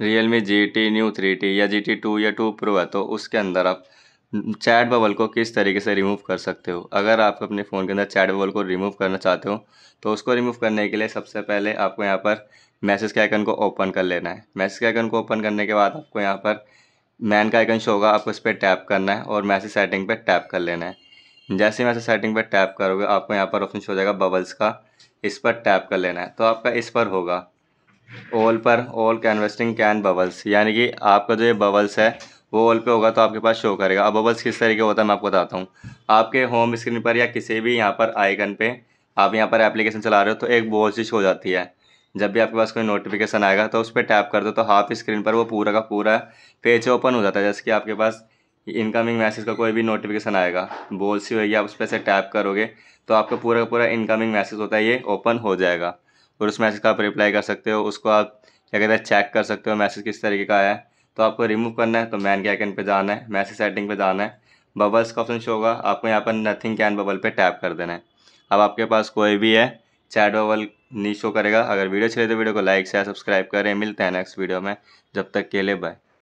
real Realme G T new three T या G T two या two pro है तो उसके अंदर आप चैट बबल को किस तरीके से रिमूव कर सकते हो अगर आप अपने फ़ोन के अंदर चैट बबल को रिमूव करना चाहते हो तो उसको रिमूव करने के लिए सबसे पहले आपको यहाँ पर मैसेज के आइकन को ओपन कर लेना है मैसेज के आइकन को ओपन करने के बाद आपको यहाँ पर मैन का आइकन शो होगा आपको इस पर टैप करना है और मैसेज सेटिंग पर टैप कर लेना है जैसे मैसेज सेटिंग पर टैप करोगे आपको यहाँ पर ऑप्शन शो हो जाएगा बबल्स का इस पर टैप कर लेना है तो आपका इस पर होगा ऑल पर ऑल कैनवेस्टिंग कैन बबल्स यानी कि आपका जो ये बबल्स है वो ऑल पे होगा तो आपके पास शो करेगा अब बबल्स किस तरीके होता है मैं आपको बताता हूँ आपके होम स्क्रीन पर या किसी भी यहाँ पर आइकन पे आप यहाँ पर एप्लीकेशन चला रहे हो तो एक बॉल सी शो जाती है जब भी आपके पास कोई नोटिफिकेशन आएगा तो उस पर टैप कर दो तो हाफ स्क्रीन पर वो पूरा का पूरा पेज ओपन हो जाता है जैसे कि आपके पास इनकमिंग मैसेज का कोई भी नोटिफिकेशन आएगा बॉल सी होगी आप उस पर से टैप करोगे तो आपका पूरा का पूरा इनकमिंग मैसेज होता है ये ओपन हो जाएगा और उस मैसेज का आप रिप्लाई कर सकते हो उसको आप क्या कहते हैं चेक कर सकते हो मैसेज किस तरीके का आया है तो आपको रिमूव करना है तो मैन के आइकन पे जाना है मैसेज सेटिंग पे जाना है बबल्स का ऑप्शन शो होगा आपको यहाँ पर नथिंग कैन बबल पे टैप कर देना है अब आपके पास कोई भी है चैट बबल नहीं शो करेगा अगर वीडियो अच्छी तो वीडियो को लाइक शेयर सब्सक्राइब करें मिलते हैं नेक्स्ट वीडियो में जब तक के लिए बाय